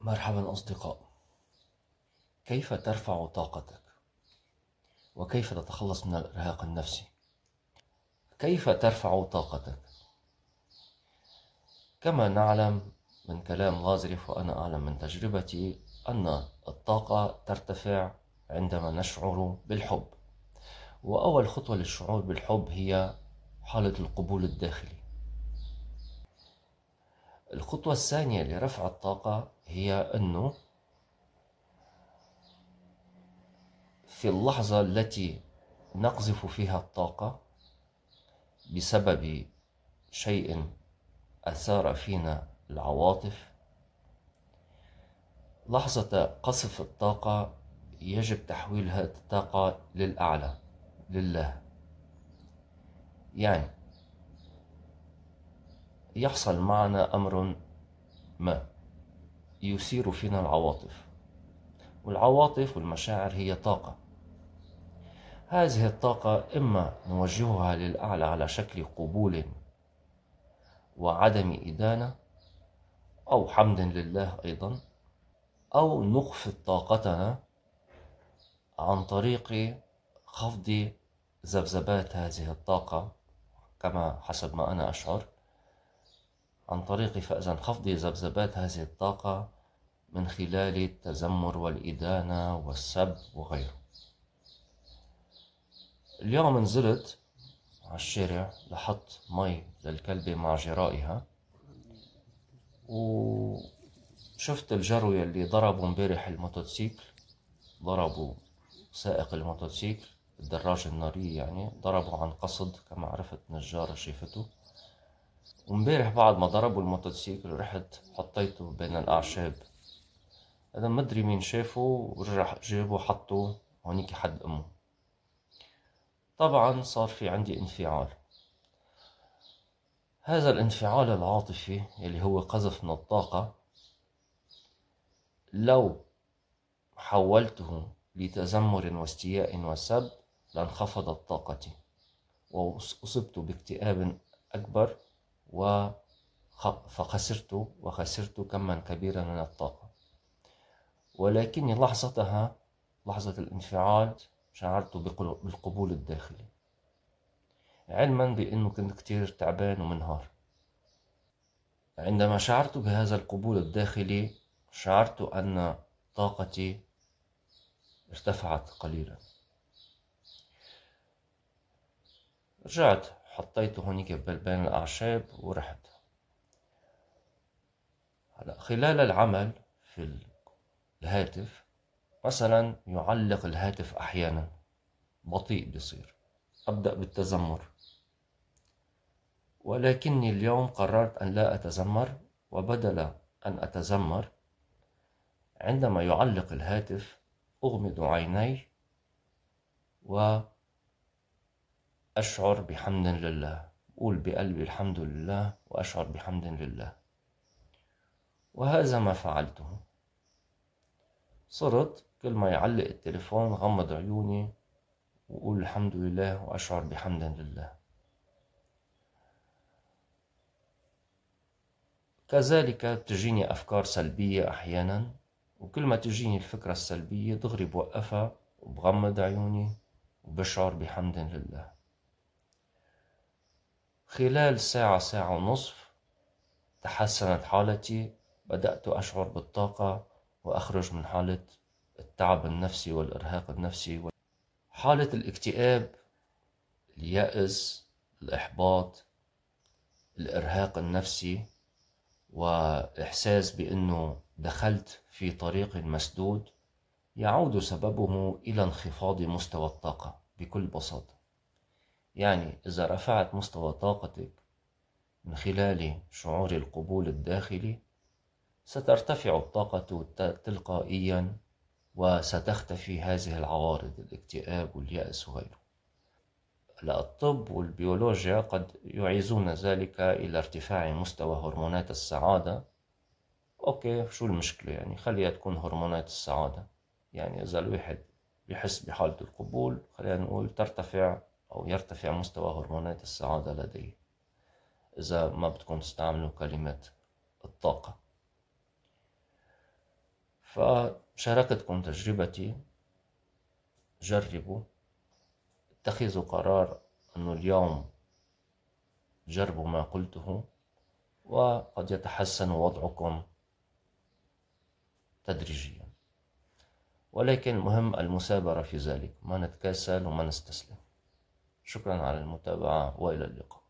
مرحبا أصدقاء كيف ترفع طاقتك وكيف تتخلص من الإرهاق النفسي كيف ترفع طاقتك كما نعلم من كلام لازرف وأنا أعلم من تجربتي أن الطاقة ترتفع عندما نشعر بالحب وأول خطوة للشعور بالحب هي حالة القبول الداخلي الخطوة الثانية لرفع الطاقة هي أنه في اللحظة التي نقذف فيها الطاقة بسبب شيء أثار فينا العواطف لحظة قصف الطاقة يجب تحويل هذه الطاقة للأعلى لله يعني يحصل معنا أمر ما يثير فينا العواطف والعواطف والمشاعر هي طاقة هذه الطاقة إما نوجهها للأعلى على شكل قبول وعدم إدانة أو حمد لله أيضا أو نخفض طاقتنا عن طريق خفض ذبذبات هذه الطاقة كما حسب ما أنا أشعر عن طريق فأز خفض ذبذبات هذه الطاقة من خلال التذمر والإدانة والسب وغيره اليوم نزلت على الشارع لحط مي للكلبة مع جرائها وشفت الجرو اللي ضربوا امبارح الموتوسيكل ضربوا سائق الموتوسيكل الدراجة النارية يعني ضربوا عن قصد كما عرفت نجارة شافته ومبارح بعد ما ضربوا الموتوسيكل رحت حطيته بين الأعشاب هذا ما أدري مين شافه ورجع جابه وحطه هونيك حد أمه طبعا صار في عندي انفعال هذا الانفعال العاطفي اللي هو قذف من الطاقة لو حولته لتذمر واستياء وسب لانخفضت طاقتي وأصبت باكتئاب أكبر فخسرت وخسرت كما كبيرا من الطاقة ولكني لحظتها لحظة الانفعال شعرت بالقبول الداخلي علما بأنه كنت كتير تعبان ومنهار عندما شعرت بهذا القبول الداخلي شعرت أن طاقتي ارتفعت قليلا رجعت حطيته هونيك بين الأعشاب ورحت هلا خلال العمل في الهاتف مثلا يعلق الهاتف أحيانا بطيء بصير أبدأ بالتذمر ولكني اليوم قررت أن لا أتذمر وبدل أن أتذمر عندما يعلق الهاتف أغمض عيني و أشعر بحمد لله قول بقلبي الحمد لله وأشعر بحمد لله وهذا ما فعلته صرت كل ما يعلق التليفون غمض عيوني وقول الحمد لله وأشعر بحمد لله كذلك تجيني أفكار سلبية أحيانا وكل ما تجيني الفكرة السلبية دغري بوقفها وبغمض عيوني وبشعر بحمد لله خلال ساعة ساعة ونصف تحسنت حالتي بدأت أشعر بالطاقة وأخرج من حالة التعب النفسي والإرهاق النفسي حالة الاكتئاب اليأس الإحباط الإرهاق النفسي وإحساس بأنه دخلت في طريق مسدود يعود سببه إلى انخفاض مستوى الطاقة بكل بساطة يعني إذا رفعت مستوى طاقتك من خلال شعور القبول الداخلي سترتفع الطاقة تلقائيا وستختفي هذه العوارض الاكتئاب واليأس وغيره الطب والبيولوجيا قد يعيزون ذلك إلى ارتفاع مستوى هرمونات السعادة أوكي شو المشكلة يعني خليها تكون هرمونات السعادة يعني إذا الواحد يحس بحالة القبول خلينا نقول ترتفع أو يرتفع مستوى هرمونات السعادة لديه إذا ما بدكم تستعملوا كلمة الطاقة فشاركتكم تجربتي جربوا اتخذوا قرار أنه اليوم جربوا ما قلته وقد يتحسن وضعكم تدريجيا ولكن مهم المثابرة في ذلك ما نتكاسل وما نستسلم شكرا على المتابعة وإلى اللقاء